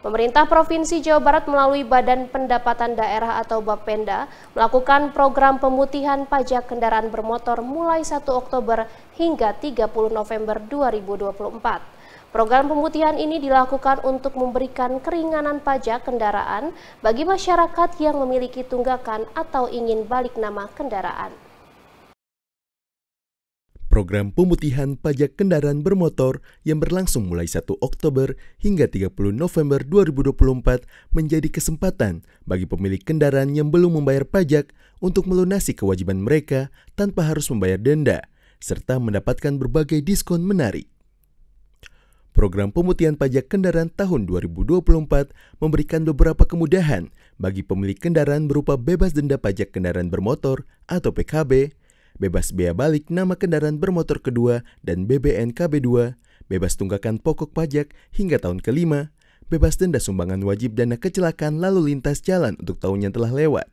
Pemerintah Provinsi Jawa Barat melalui Badan Pendapatan Daerah atau Bapenda melakukan program pemutihan pajak kendaraan bermotor mulai 1 Oktober hingga 30 November 2024. Program pemutihan ini dilakukan untuk memberikan keringanan pajak kendaraan bagi masyarakat yang memiliki tunggakan atau ingin balik nama kendaraan. Program pemutihan pajak kendaraan bermotor yang berlangsung mulai 1 Oktober hingga 30 November 2024 menjadi kesempatan bagi pemilik kendaraan yang belum membayar pajak untuk melunasi kewajiban mereka tanpa harus membayar denda, serta mendapatkan berbagai diskon menarik. Program pemutihan pajak kendaraan tahun 2024 memberikan beberapa kemudahan bagi pemilik kendaraan berupa bebas denda pajak kendaraan bermotor atau PKB, bebas bea balik nama kendaraan bermotor kedua dan BBN KB2, bebas tunggakan pokok pajak hingga tahun kelima, bebas denda sumbangan wajib dana kecelakaan lalu lintas jalan untuk tahun yang telah lewat.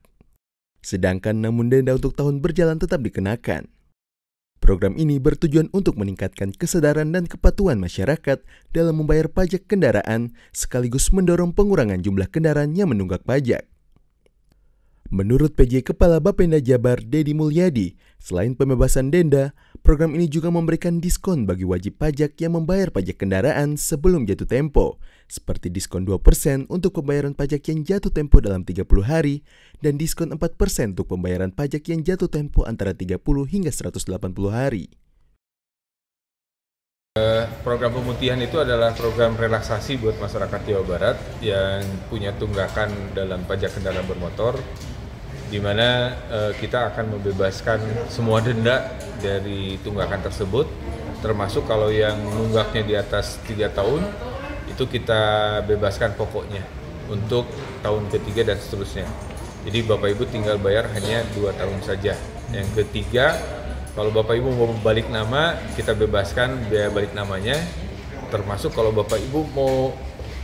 Sedangkan namun denda untuk tahun berjalan tetap dikenakan. Program ini bertujuan untuk meningkatkan kesadaran dan kepatuhan masyarakat dalam membayar pajak kendaraan sekaligus mendorong pengurangan jumlah kendaraan yang menunggak pajak. Menurut PJ Kepala Bapenda Jabar Dedi Mulyadi, selain pembebasan denda, program ini juga memberikan diskon bagi wajib pajak yang membayar pajak kendaraan sebelum jatuh tempo, seperti diskon 2% untuk pembayaran pajak yang jatuh tempo dalam 30 hari, dan diskon 4% untuk pembayaran pajak yang jatuh tempo antara 30 hingga 180 hari. Eh, program pemutihan itu adalah program relaksasi buat masyarakat Jawa Barat yang punya tunggakan dalam pajak kendaraan bermotor mana uh, kita akan membebaskan semua denda dari tunggakan tersebut termasuk kalau yang nunggaknya di atas tiga tahun itu kita bebaskan pokoknya untuk tahun ketiga dan seterusnya jadi bapak ibu tinggal bayar hanya dua tahun saja yang ketiga kalau bapak ibu mau balik nama kita bebaskan biaya balik namanya termasuk kalau bapak ibu mau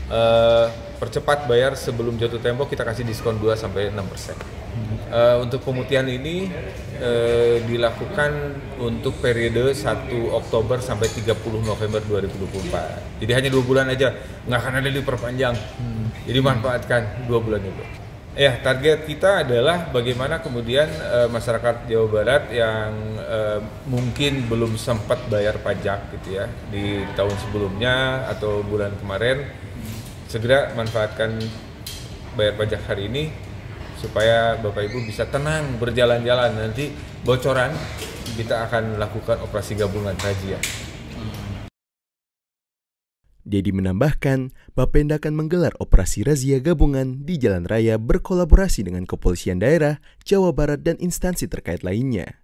uh, percepat bayar sebelum jatuh tempo kita kasih diskon 2 sampai 6%. Hmm. Uh, untuk pemutihan ini uh, dilakukan untuk periode 1 Oktober sampai 30 November 2024. Jadi hanya dua bulan aja, nggak akan ada diperpanjang. Jadi hmm. manfaatkan dua bulan itu. Ya, target kita adalah bagaimana kemudian uh, masyarakat Jawa Barat yang uh, mungkin belum sempat bayar pajak gitu ya di tahun sebelumnya atau bulan kemarin segera manfaatkan bayar pajak hari ini supaya Bapak Ibu bisa tenang berjalan-jalan nanti bocoran kita akan lakukan operasi gabungan razia. Dedi menambahkan, Bapenda akan menggelar operasi razia gabungan di jalan raya berkolaborasi dengan kepolisian daerah, Jawa Barat dan instansi terkait lainnya.